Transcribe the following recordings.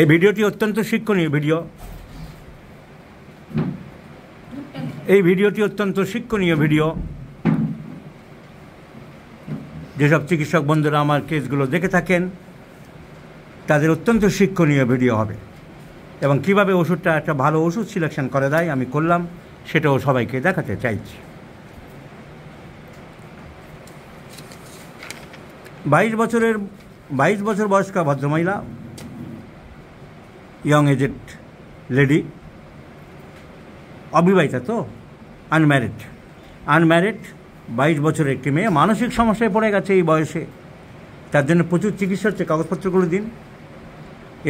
এই ভিডিওটি অত্যন্ত শিক্ষণীয় ভিডিও এই ভিডিওটি অত্যন্ত শিক্ষণীয় ভিডিও যেসব চিকিৎসক বন্ধুরা আমার কেসগুলো দেখে থাকেন তাদের অত্যন্ত শিক্ষণীয় ভিডিও হবে এবং কিভাবে ওষুধটা একটা ভালো ওষুধ সিলেকশন করে দেয় আমি করলাম সেটাও সবাইকে দেখাতে চাইছি বাইশ বছরের বাইশ বছর বয়স্ক ভদ্রমহিলা ইয়ং এজেড লেডি অবিবাহিতা তো আনম্যারিড আনম্যারিড বাইশ বছরের একটি মেয়ে মানসিক সমস্যায় পড়ে গেছে এই বয়সে তার জন্য প্রচুর চিকিৎসা হচ্ছে কাগজপত্রগুলো দিন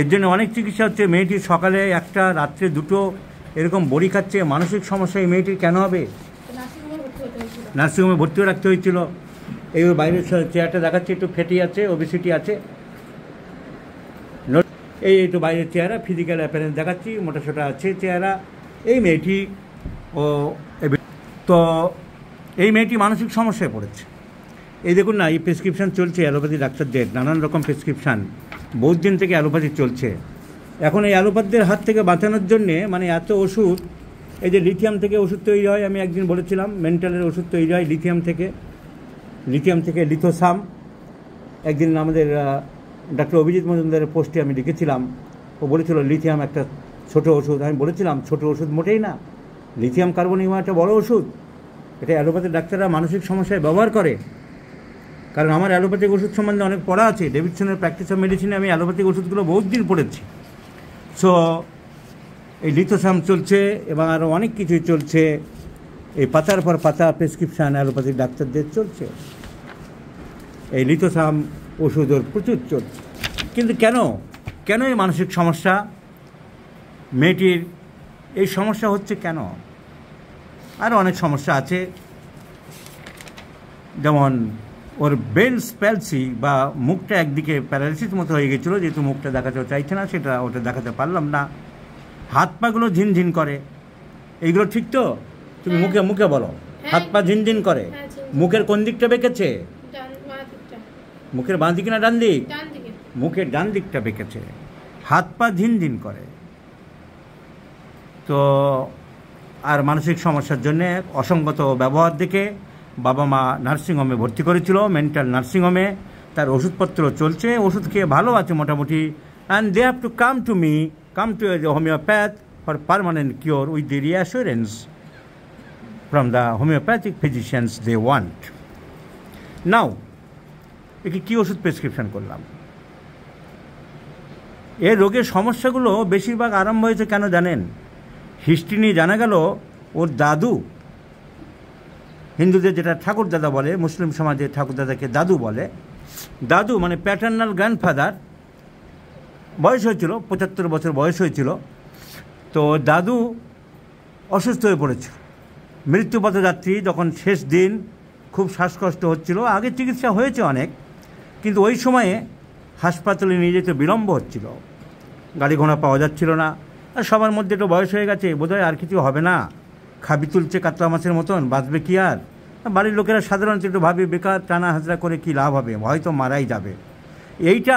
এর জন্য অনেক চিকিৎসা হচ্ছে মেয়েটি সকালে একটা রাত্রে দুটো এরকম বড়ি খাচ্ছে মানসিক সমস্যা এই মেয়েটির কেন হবে নার্সিংহোমে ভর্তিও রাখতে হয়েছিল এই বাইরের চেয়ারটা দেখাচ্ছে একটু ফেটি আছে ওবিসিটি আছে এই একটু বাইরের চেহারা ফিজিক্যাল অ্যাপিয়ারেন্স দেখাচ্ছি মোটাসোটা আছে চেহারা এই মেয়েটি ও তো এই মেয়েটি মানসিক সমস্যায় পড়েছে এই দেখুন না এই প্রেসক্রিপশান চলছে অ্যালোপ্যাথি ডাক্তারদের নানান রকম প্রেসক্রিপশান বহুত দিন থেকে অ্যালোপ্যাথি চলছে এখন এই অ্যালোপ্যাথদের হাত থেকে বাঁচানোর জন্যে মানে এত ওষুধ এই যে লিথিয়াম থেকে ওষুধ তৈরি হয় আমি একদিন বলেছিলাম মেন্টালের ওষুধ তৈরি হয় লিথিয়াম থেকে লিথিয়াম থেকে লিথোসাম একদিন আমাদের ডাক্তার অভিজিৎ মজুমদারের পোস্টে আমি লিখেছিলাম ও বলেছিল লিথিয়াম একটা ছোট ওষুধ আমি বলেছিলাম ছোট ওষুধ মোটেই না লিথিয়াম কার্বনিয়াম একটা বড় ওষুধ এটা অ্যালোপ্যাথিক ডাক্তাররা মানসিক সমস্যায় ব্যবহার করে কারণ আমার অ্যালোপ্যাথিক ওষুধ সম্বন্ধে অনেক পড়া আছে ডেভিডসনের প্র্যাকটিস অফ মেডিসিনে আমি অ্যালোপ্যাথিক ওষুধগুলো বহুত দিন পড়েছি সো এই লিথোসাম চলছে এবং আরও অনেক কিছুই চলছে এই পাতার পর পাতা প্রেসক্রিপশান অ্যালোপ্যাথিক ডাক্তারদের চলছে এই লিথোসাম ওষুধের প্রচুর চলছে কিন্তু কেন কেন এই মানসিক সমস্যা মেয়েটির এই সমস্যা হচ্ছে কেন আর অনেক সমস্যা আছে যেমন ওর ব্রেন স্প্যালসি বা মুখটা একদিকে প্যারালিসিস মতো হয়ে গেছিলো যেহেতু মুখটা দেখাতে চাইছে না সেটা ওটা দেখাতে পারলাম না হাত পাগুলো ঝিনঝিন করে এইগুলো ঠিক তো তুমি হ্যাঁ। মুখে মুখে বলো হাত পা হ্যাঁ। ঝিনঝিন করে হ্যাঁ, মুখের কোন দিকটা বেঁকেছে মুখের বাঁ দিক না ডান দিক মুখের ডান দিকটা বেঁকেছে হাত পা ধিন করে তো আর মানসিক সমস্যার জন্য অসঙ্গত ব্যবহার দেখে বাবা মা নার্সিংহোমে ভর্তি করেছিল মেন্টাল নার্সিংহোমে তার ওষুধপত্র চলছে ওষুধ খেয়ে ভালো আছে মোটামুটি and they have to come to me come to a homeopath for permanent cure with the reassurance from the homeopathic physicians they want now একে কী ওষুধ প্রেসক্রিপশন করলাম এ রোগের সমস্যাগুলো বেশিরভাগ আরম্ভ হয়েছে কেন জানেন হিস্ট্রি নিয়ে জানা গেল ওর দাদু হিন্দুদের যেটা ঠাকুর দাদা বলে মুসলিম সমাজে ঠাকুর দাদাকে দাদু বলে দাদু মানে প্যাটার্নাল গ্র্যান্ডফাদার বয়স হয়েছিল পঁচাত্তর বছর বয়স হয়েছিল তো দাদু অসুস্থ হয়ে পড়েছিল মৃত্যুপথযাত্রী যখন শেষ দিন খুব শ্বাসকষ্ট হচ্ছিল আগে চিকিৎসা হয়েছে অনেক কিন্তু ওই সময়ে হাসপাতালে নিয়ে যেতে বিলম্ব হচ্ছিল গাড়ি ঘোড়া পাওয়া যাচ্ছিল না আর সবার মধ্যে একটু বয়স হয়ে গেছে বোধহয় আর কিছু হবে না খাবি তুলছে কাতলা মাছের মতন বাঁচবে কি আর বাড়ির লোকেরা সাধারণত একটু ভাবে বেকার টানা হাজরা করে কি লাভ হবে হয়তো মারাই যাবে এইটা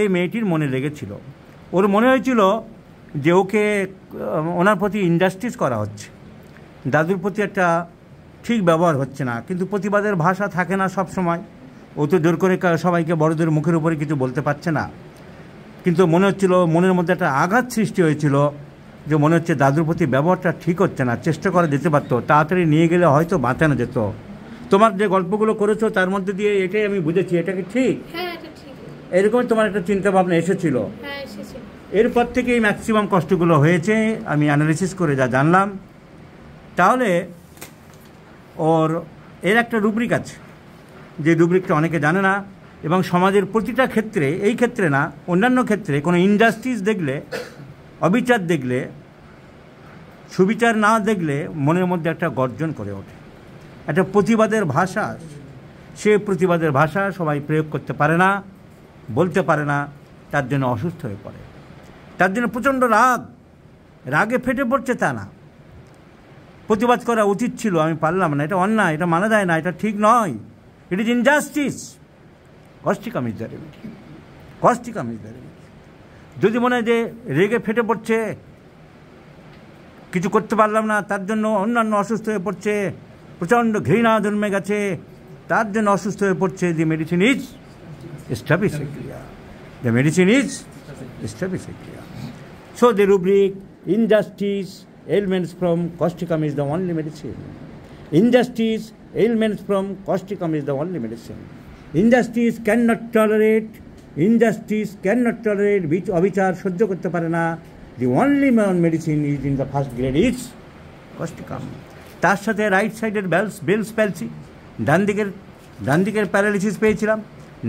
এই মেয়েটির মনে লেগেছিল ওর মনে হয়েছিল যে ওকে ওনার প্রতি ইন্ডাস্ট্রিজ করা হচ্ছে দাদুর প্রতি একটা ঠিক ব্যবহার হচ্ছে না কিন্তু প্রতিবাদের ভাষা থাকে না সব সময়। ও তো জোর করে সবাইকে বড়দের মুখের উপরে কিছু বলতে পারছে না কিন্তু মনে হচ্ছিল মনের মধ্যে একটা আঘাত সৃষ্টি হয়েছিল যে মনে হচ্ছে দাদুর প্রতি ব্যবহারটা ঠিক হচ্ছে না চেষ্টা করা যেতে পারতো তাড়াতাড়ি নিয়ে গেলে হয়তো বাঁচানো যেত তোমার যে গল্পগুলো করেছো তার মধ্যে দিয়ে এটাই আমি বুঝেছি এটা কি ঠিক হ্যাঁ, এরকমই তোমার একটা চিন্তা ভাবনা এসেছিল হ্যাঁ, এরপর থেকে এই ম্যাক্সিমাম কষ্টগুলো হয়েছে আমি অ্যানালিসিস করে যা জানলাম তাহলে ওর এর একটা রুব্রিক আছে যে দুর্বৃত্ত অনেকে জানে না এবং সমাজের প্রতিটা ক্ষেত্রে এই ক্ষেত্রে না অন্যান্য ক্ষেত্রে কোনো ইন্ডাস্ট্রিজ দেখলে অবিচার দেখলে সুবিচার না দেখলে মনের মধ্যে একটা গর্জন করে ওঠে একটা প্রতিবাদের ভাষা সে প্রতিবাদের ভাষা সবাই প্রয়োগ করতে পারে না বলতে পারে না তার জন্য অসুস্থ হয়ে পড়ে তার জন্য প্রচণ্ড রাগ রাগে ফেটে পড়ছে তা না প্রতিবাদ করা উচিত ছিল আমি পারলাম না এটা অন্যায় এটা মানা যায় না এটা ঠিক নয় It is injustice. Causticum is the remedy. Causticum is the remedy. যদি মনে হয় যে রেগে ফেটে পড়ছে কিছু করতে পারলাম না তার জন্য অন্যান্য অসুস্থ হয়ে পড়ছে প্রচণ্ড ঘৃণা জন্মে গেছে তার জন্য অসুস্থ হয়ে পড়ছে the medicine is staphysagria the medicine is staphysagria so the rubric injustice ailments from causticum is the only medicine injustice ailments from causticum is the only medicine. Injustice cannot tolerate, injustice cannot tolerate, which অবিচার সহ্য করতে পারে না the only man medicine is in the first grade is causticum তার সাথে right সাইডের bells bells palsy ডান দিকের ডান দিকের প্যারালিসিস পেয়েছিলাম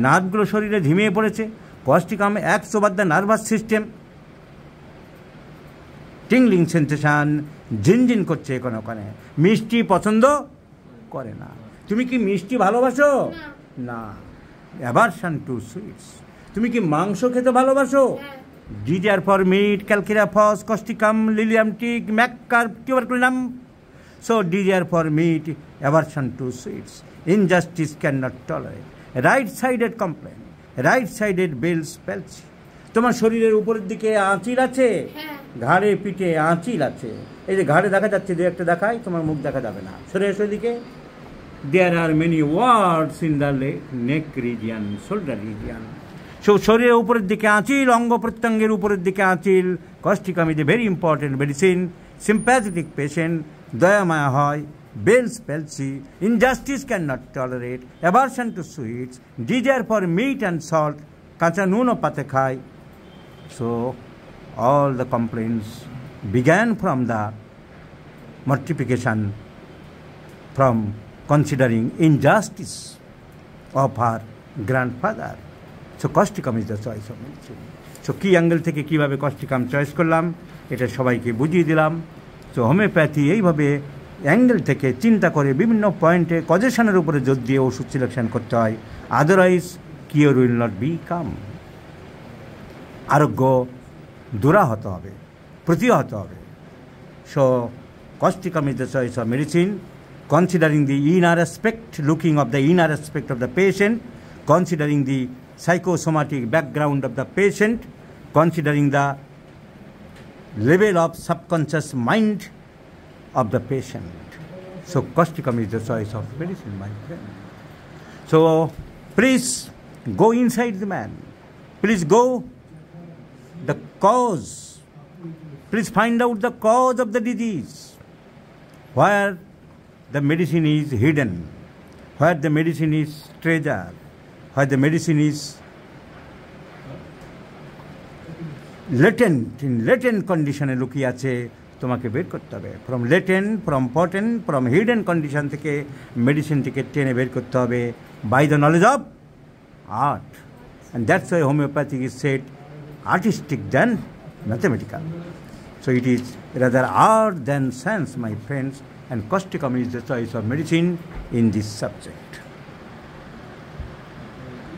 নার্ভগুলো শরীরে ঝিমিয়ে পড়েছে causticum acts over the nervous system tingling sensation ঝিনঝিন করছে কোনো ওখানে মিষ্টি পছন্দ করে না তুমি কি মিষ্টি ভালোবাসো না অ্যাভারশন টু সুইটস তুমি কি মাংস খেতে ভালোবাসো ডিজার হ্যাঁ। For meat calcarea phos causticum lilium tig mag carb tuberculinum so desire for meat aversion to sweets injustice can not tolerate right sided complain right sided bell's palsy তোমার শরীরের উপরের দিকে আঁচিল আছে হ্যাঁ। ঘাড়ে পিঠে আঁচিল আছে এই যে ঘাড়ে দেখা যাচ্ছে দু একটা দেখায় তোমার মুখ দেখা যাবে না শরীরের এসো দিকে there are many warts in the neck region shoulder region so শরীরের উপরের দিকে আঁচিল অঙ্গ প্রত্যঙ্গের উপরের দিকে আঁচিল causticum is a very important medicine sympathetic patient দয়ামায়া হয় bell's palsy injustice can not tolerate aversion to sweets desire for meat and salt কাঁচা নুন ও পাতে খায় So all the complaints began from the mortification from considering injustice of her grandfather. So Kostikam is the choice of medicine. So কী angle থেকে কীভাবে Causticum choice করলাম এটা সবাইকে বুঝিয়ে দিলাম So homeopathy eibabe angle take a chinta বিভিন্ন পয়েন্টে point a causation দিয়ে jodio should selection kotai. Otherwise, cure will not be come. आरोग्य दूराहत है प्रतिहत है so causticum is the medicine considering the inner aspect looking of the inner aspect of the patient considering the psychosomatic background of the patient considering the level of subconscious mind of the patient so causticum is the choice of medicine mind so please go inside the man please go cause. Please find out the cause of the disease, where the medicine is hidden, where the medicine is treasure, where the medicine is latent in latent কন্ডিশনে লুকিয়ে আছে তোমাকে বের করতে হবে from latent from potent from hidden condition থেকে medicine থেকে টেনে বের করতে হবে by the knowledge of art and that's why homeopathic is set artistic than mathematical. So it is rather art than science, my friends, and causticum is the choice of medicine in this subject.